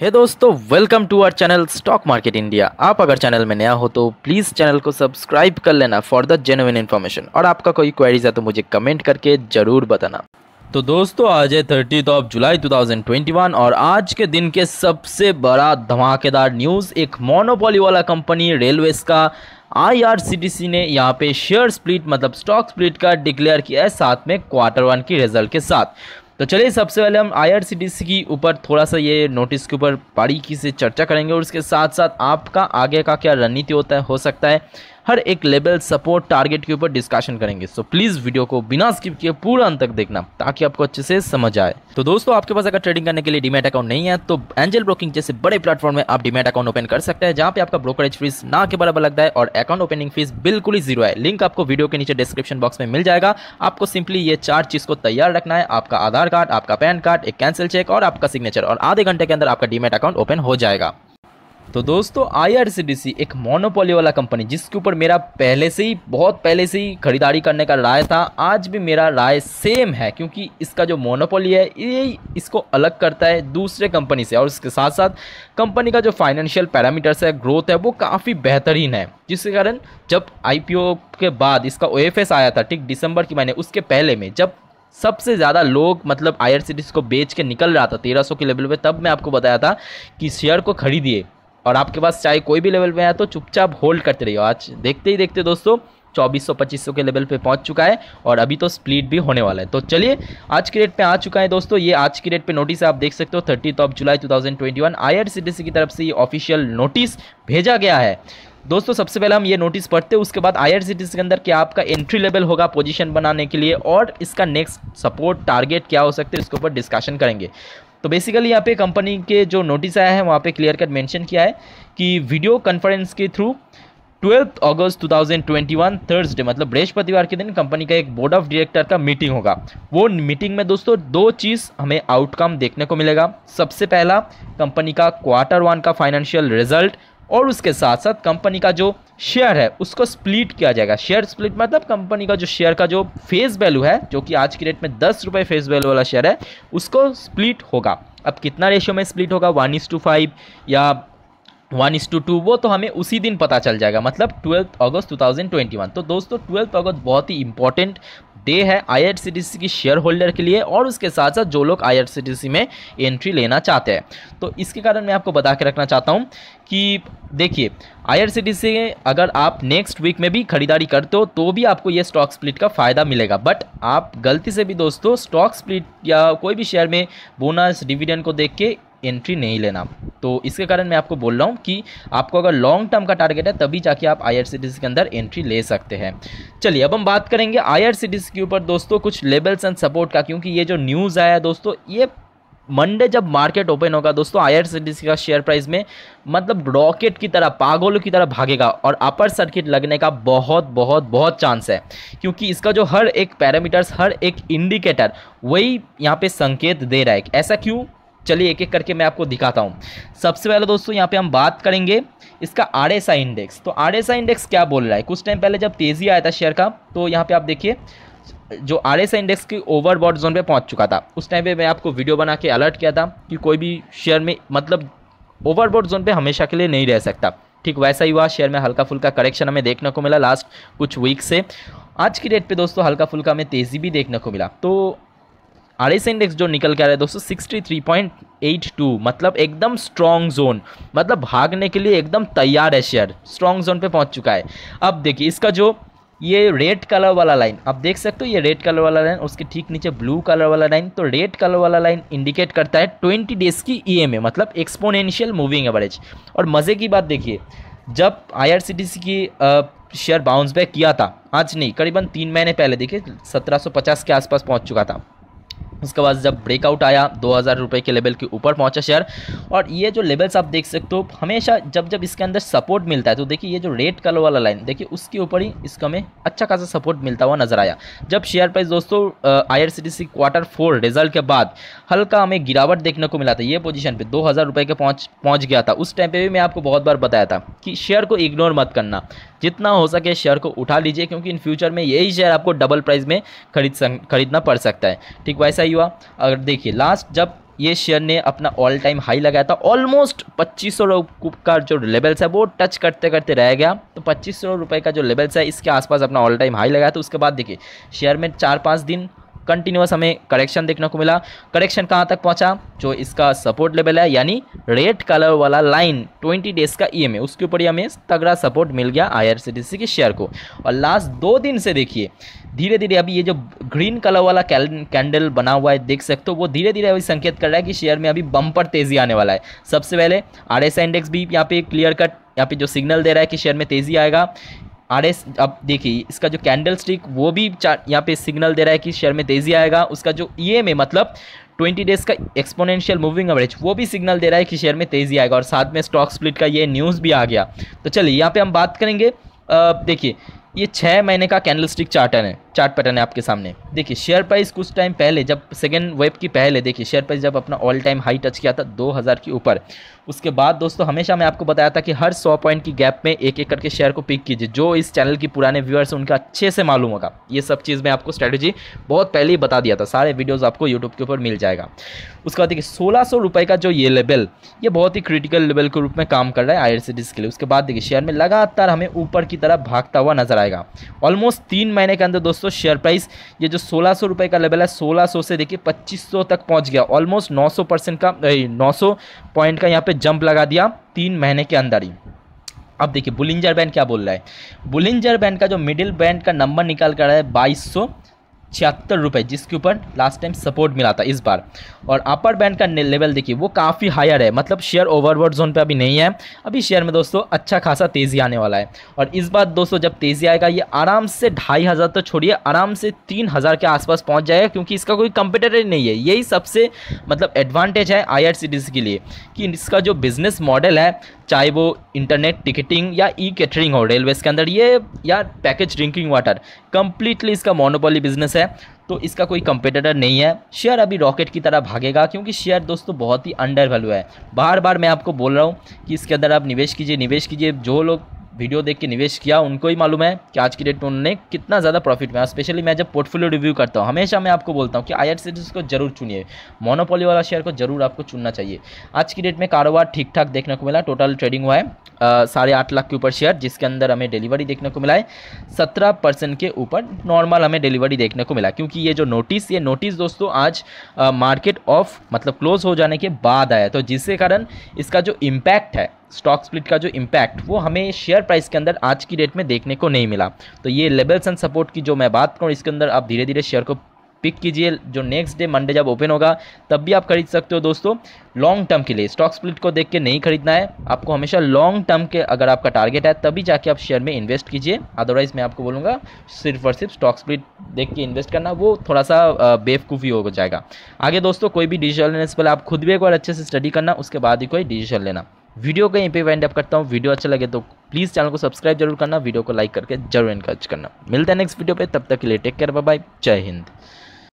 हे hey दोस्तों welcome to our channel stock market India आप अगर चैनल में नया हो तो प्लीज़ चैनल को सब्सक्राइब कर लेना फॉर द जेनुइन इन्फॉर्मेशन और आपका कोई क्वेरीज है तो मुझे कमेंट करके ज़रूर बताना तो दोस्तों आज है थर्टी ऑफ जुलाई 2021 और आज के दिन के सबसे बड़ा धमाकेदार न्यूज़ एक मोनोपोली वाला कंपनी रेलवेज का आई ने यहाँ पे शेयर स्प्लिट मतलब स्टॉक स्प्लिट का डिक्लेयर किया है साथ में क्वार्टर वन की रिजल्ट के साथ तो चलिए सबसे पहले हम आईआरसीटीसी की ऊपर थोड़ा सा ये नोटिस के ऊपर बारीकी से चर्चा करेंगे और उसके साथ साथ आपका आगे का क्या रणनीति होता है हो सकता है हर एक लेवल सपोर्ट टारगेट के ऊपर डिस्कशन करेंगे सो प्लीज़ वीडियो को बिना स्किप किए पूरा अंत तक देखना ताकि आपको अच्छे से समझ आए तो दोस्तों आपके पास अगर ट्रेडिंग करने के लिए डीमेट अकाउंट नहीं है तो एंजल ब्रोकिंग जैसे बड़े प्लेटफॉर्म में आप डीमेट अकाउंट ओपन कर सकते हैं जहाँ पे आपका ब्रोकरेज फीस ना के बराबर लगता है और अकाउंट ओपनिंग फीस बिल्कुल ही जीरो है लिंक आपको वीडियो के नीचे डिस्क्रिप्शन बॉक्स में मिल जाएगा आपको सिंपली ये चार चीज़ को तैयार रखना है आपका आधार कार्ड आपका पैन कार्ड एक कैंसिल चेक और आपका सिग्नेचर और आधे घंटे के अंदर आपका डीमेट अकाउंट ओपन हो जाएगा तो दोस्तों आईआरसीटीसी एक मोनोपोली वाला कंपनी जिसके ऊपर मेरा पहले से ही बहुत पहले से ही खरीदारी करने का राय था आज भी मेरा राय सेम है क्योंकि इसका जो मोनोपोली है ये इसको अलग करता है दूसरे कंपनी से और इसके साथ साथ कंपनी का जो फाइनेंशियल पैरामीटर्स है ग्रोथ है वो काफ़ी बेहतरीन है जिसके कारण जब आई के बाद इसका ओ आया था ठीक दिसंबर के महीने उसके पहले में जब सबसे ज़्यादा लोग मतलब आई को बेच के निकल रहा था 1300 के लेवल पे तब मैं आपको बताया था कि शेयर को खरीदिए और आपके पास चाहे कोई भी लेवल पे आया तो चुपचाप होल्ड करते रहिए आज देखते ही देखते दोस्तों 2400-2500 के लेवल पे पहुंच चुका है और अभी तो स्प्लिट भी होने वाला है तो चलिए आज के डेट पे आ चुका है दोस्तों ये आज की डेट पे नोटिस आप देख सकते हो थर्टी ऑफ जुलाई 2021 आईआरसीटीसी की तरफ से ये ऑफिशियल नोटिस भेजा गया है दोस्तों सबसे पहले हम ये नोटिस पढ़ते हैं उसके बाद आईआरसीटीसी के अंदर क्या आपका एंट्री लेवल होगा पोजीशन बनाने के लिए और इसका नेक्स्ट सपोर्ट टारगेट क्या हो सकता है इसके ऊपर डिस्कशन करेंगे तो बेसिकली यहाँ पे कंपनी के जो नोटिस आया है वहाँ पे क्लियर कट मेंशन किया है कि वीडियो कॉन्फ्रेंस के थ्रू ट्वेल्थ अगस्त 2021 थर्सडे मतलब बृहस्पतिवार के दिन कंपनी का एक बोर्ड ऑफ डायरेक्टर का मीटिंग होगा वो मीटिंग में दोस्तों दो चीज़ हमें आउटकम देखने को मिलेगा सबसे पहला कंपनी का क्वार्टर वन का फाइनेंशियल रिजल्ट और उसके साथ साथ कंपनी का जो शेयर है उसको स्प्लिट किया जाएगा शेयर स्प्लिट मतलब कंपनी का जो शेयर का जो फेस वैल्यू है जो कि आज की डेट में दस रुपये फेस वैल्यू वाला शेयर है उसको स्प्लिट होगा अब कितना रेशियो में स्प्लिट होगा वन इज टू फाइव या वन इज टू टू वो तो हमें उसी दिन पता चल जाएगा मतलब ट्वेल्थ अगस्त 2021 तो दोस्तों ट्वेल्थ अगस्त बहुत ही इंपॉर्टेंट डे है आई की शेयर होल्डर के लिए और उसके साथ साथ जो लोग आई में एंट्री लेना चाहते हैं तो इसके कारण मैं आपको बता के रखना चाहता हूँ कि देखिए आई सी अगर आप नेक्स्ट वीक में भी खरीदारी करते हो तो भी आपको ये स्टॉक स्प्लिट का फ़ायदा मिलेगा बट आप गलती से भी दोस्तों स्टॉक स्प्लिट या कोई भी शेयर में बोनस डिविडेंड को देख के एंट्री नहीं लेना तो इसके कारण मैं आपको बोल रहा हूँ कि आपको अगर लॉन्ग टर्म का टारगेट है तभी जाके आप आई के अंदर एंट्री ले सकते हैं चलिए अब हम बात करेंगे आई के ऊपर दोस्तों कुछ लेबल्स एंड सपोर्ट का क्योंकि ये जो न्यूज़ आया दोस्तों ये मंडे जब मार्केट ओपन होगा दोस्तों आई का शेयर प्राइस में मतलब रॉकेट की तरह पागलों की तरह भागेगा और अपर सर्किट लगने का बहुत बहुत बहुत चांस है क्योंकि इसका जो हर एक पैरामीटर्स हर एक इंडिकेटर वही यहाँ पे संकेत दे रहा है ऐसा क्यों चलिए एक एक करके मैं आपको दिखाता हूँ सबसे पहले दोस्तों यहाँ पे हम बात करेंगे इसका आर इंडेक्स तो आर इंडेक्स क्या बोल रहा है कुछ टाइम पहले जब तेज़ी आया था शेयर का तो यहाँ पर आप देखिए जो आर एस इंडेक्स की ओवरबॉड जोन पे पहुँच चुका था उस टाइम पे मैं आपको वीडियो बना के अलर्ट किया था कि कोई भी शेयर में मतलब ओवरबॉड जोन पे हमेशा के लिए नहीं रह सकता ठीक वैसा ही हुआ शेयर में हल्का फुल्का करेक्शन हमें देखने को मिला लास्ट कुछ वीक से आज की डेट पे दोस्तों हल्का फुल्का हमें तेज़ी भी देखने को मिला तो आर एस इंडेक्स जो निकल के आ रहा है दोस्तों sixty three point eight two मतलब एकदम स्ट्रॉन्ग जोन मतलब भागने के लिए एकदम तैयार है शेयर स्ट्रॉन्ग जोन पे पहुंच चुका है अब देखिए इसका जो ये रेड कलर वाला लाइन आप देख सकते हो ये रेड कलर वाला लाइन उसके ठीक नीचे ब्लू कलर वाला लाइन तो रेड कलर वाला लाइन इंडिकेट करता है ट्वेंटी डेज की ई e मतलब एक्सपोनेंशियल मूविंग एवरेज और मज़े की बात देखिए जब आई की शेयर बाउंस बैक किया था आज नहीं करीबन तीन महीने पहले देखिए 1750 के आसपास पहुंच चुका था उसके बाद जब ब्रेकआउट आया दो हज़ार रुपये के लेवल के ऊपर पहुंचा शेयर और ये जो लेवल्स आप देख सकते हो हमेशा जब जब इसके अंदर सपोर्ट मिलता है तो देखिए ये जो रेड कलर वाला लाइन देखिए उसके ऊपर ही इसका हमें अच्छा खासा सपोर्ट मिलता हुआ नजर आया जब शेयर प्राइस दोस्तों आई क्वार्टर फोर रिजल्ट के बाद हल्का हमें गिरावट देखने को मिला था ये पोजिशन पर दो हज़ार रुपये के पहुँच पहुँच गया था उस टाइम पर भी मैं आपको बहुत बार बताया था कि शेयर को इग्नोर मत करना जितना हो सके शेयर को उठा लीजिए क्योंकि इन फ्यूचर में यही शेयर आपको डबल प्राइस में खरीद सक, खरीदना पड़ सकता है ठीक वैसा ही हुआ अगर देखिए लास्ट जब ये शेयर ने अपना ऑल टाइम हाई लगाया था ऑलमोस्ट पच्चीस सौ का जो लेवल्स है वो टच करते करते रह गया तो पच्चीस सौ रुपये का जो लेवल्स है इसके आसपास अपना ऑल टाइम हाई लगाया था तो उसके बाद देखिए शेयर में चार पाँच दिन कंटिन्यूस हमें करेक्शन देखने को मिला करेक्शन कहाँ तक पहुँचा जो इसका सपोर्ट लेवल है यानी रेड कलर वाला लाइन ट्वेंटी डेज का ई e उसके ऊपर ही हमें तगड़ा सपोर्ट मिल गया आई के शेयर को और लास्ट दो दिन से देखिए धीरे धीरे अभी ये जो ग्रीन कलर वाला कैंडल बना हुआ है देख सकते हो वो धीरे धीरे अभी संकेत कर रहा है कि शेयर में अभी बम्पर तेज़ी आने वाला है सबसे पहले आर इंडेक्स भी यहाँ पे क्लियर कट यहाँ पे जो सिग्नल दे रहा है कि शेयर में तेज़ी आएगा आर एस अब देखिए इसका जो कैंडल स्टिक वो भी यहाँ पे सिग्नल दे रहा है कि शेयर में तेज़ी आएगा उसका जो ई एम ए मतलब 20 डेज का एक्सपोनेंशियल मूविंग एवरेज वो भी सिग्नल दे रहा है कि शेयर में तेज़ी आएगा और साथ में स्टॉक स्प्लिट का ये न्यूज़ भी आ गया तो चलिए यहाँ पर हम बात करेंगे देखिए ये छः महीने का कैंडल स्टिक चार्टर है चार्ट पैटर्न है आपके सामने देखिए शेयर प्राइस कुछ टाइम पहले जब सेकेंड वेब की पहले देखिए शेयर प्राइस जब अपना ऑल टाइम हाई टच किया था 2000 के ऊपर उसके बाद दोस्तों हमेशा मैं आपको बताया था कि हर 100 पॉइंट की गैप में एक एक करके शेयर को पिक कीजिए जो इस चैनल की पुराने व्यूअर्स उनका अच्छे से मालूम होगा ये सब चीज़ मैं आपको स्ट्रैटेजी बहुत पहले ही बता दिया था सारे वीडियोज़ आपको यूट्यूब के ऊपर मिल जाएगा उसके बाद देखिए सोलह सौ रुपये का जो ये लेवल ये बहुत ही क्रिटिकल लेवल के रूप में काम कर रहा है आई के लिए उसके बाद देखिए शेयर में लगातार हमें ऊपर की तरफ भागता हुआ नजर आएगा ऑलमोस्ट तीन महीने के अंदर दोस्तों दोस्तों शेयर प्राइस ये जो सोलह सौ रुपये का लेवल है सोलह सौ से देखिए पच्चीस सौ तक पहुंच गया ऑलमोस्ट नौ सौ परसेंट का नौ सौ पॉइंट का यहाँ पे जंप लगा दिया तीन महीने के अंदर ही अब देखिए बुलिंजर बैंड क्या बोल रहा है बुलिंजर बैंड का जो मिडिल बैंड का नंबर निकाल कर रहा है बाईस छिहत्तर रुपये जिसके ऊपर लास्ट टाइम सपोर्ट मिला था इस बार और अपर बैंड का लेवल देखिए वो काफ़ी हायर है मतलब शेयर ओवरवर्ड जोन पे अभी नहीं है अभी शेयर में दोस्तों अच्छा खासा तेज़ी आने वाला है और इस बार दोस्तों जब तेज़ी आएगा ये आराम से ढाई हज़ार तो छोड़िए आराम से तीन हज़ार के आसपास पहुँच जाएगा क्योंकि इसका कोई कंपिटेटर नहीं है यही सबसे मतलब एडवांटेज है आई के लिए कि इसका जो बिज़नेस मॉडल है चाहे वो इंटरनेट टिकटिंग या ई कैटरिंग हो रेलवेज़ के अंदर ये या पैकेज ड्रिंकिंग वाटर कम्प्लीटली इसका मोनोपोली बिजनेस है तो इसका कोई कंपेटेटर नहीं है शेयर अभी रॉकेट की तरह भागेगा क्योंकि शेयर दोस्तों बहुत ही अंडर वैल्यू है बार बार मैं आपको बोल रहा हूँ कि इसके अंदर आप निवेश कीजिए निवेश कीजिए जो लोग वीडियो देख के निवेश किया उनको ही मालूम है कि आज की डेट में उन्होंने कितना ज़्यादा प्रॉफिट में स्पेशली मैं जब पोर्टफोलियो रिव्यू करता हूँ हमेशा मैं आपको बोलता हूँ कि आई को जरूर चुनिए मोनोपोली वाला शेयर को जरूर आपको चुनना चाहिए आज की डेट में कारोबार ठीक ठाक देखने को मिला टोटल ट्रेडिंग हुआ है साढ़े आठ लाख के ऊपर शेयर जिसके अंदर हमें डिलीवरी देखने को मिला है सत्रह परसेंट के ऊपर नॉर्मल हमें डिलीवरी देखने को मिला क्योंकि ये जो नोटिस ये नोटिस दोस्तों आज मार्केट ऑफ मतलब क्लोज हो जाने के बाद आया तो जिसके कारण इसका जो इम्पैक्ट है स्टॉक स्प्लिट का जो इम्पैक्ट वो हमें शेयर प्राइस के अंदर आज की डेट में देखने को नहीं मिला तो ये लेवल्स एंड सपोर्ट की जो मैं बात करूँ इसके अंदर आप धीरे धीरे शेयर को पिक कीजिए जो नेक्स्ट डे मंडे जब ओपन होगा तब भी आप खरीद सकते हो दोस्तों लॉन्ग टर्म के लिए स्टॉक स्प्लिट को देख के नहीं खरीदना है आपको हमेशा लॉन्ग टर्म के अगर आपका टारगेट है तभी जाके आप शेयर में इन्वेस्ट कीजिए अदरवाइज मैं आपको बोलूँगा सिर्फ और सिर्फ स्टॉक स्प्लिट देख के इन्वेस्ट करना वो थोड़ा सा बेवकूफ़ी हो जाएगा आगे दोस्तों कोई भी डिसीजन लेने से पहले आप खुद भी एक बार अच्छे से स्टडी करना उसके बाद ही कोई डिसीजन लेना वीडियो को यहीं पर वाइंड अप करता हूँ वीडियो अच्छा लगे तो प्लीज़ चैनल को सब्सक्राइब जरूर करना वीडियो को लाइक करके जरूर इनकर्ज करना मिलता है नेक्स्ट वीडियो पे तब तक के लिए टेक केयर बाय जय हिंद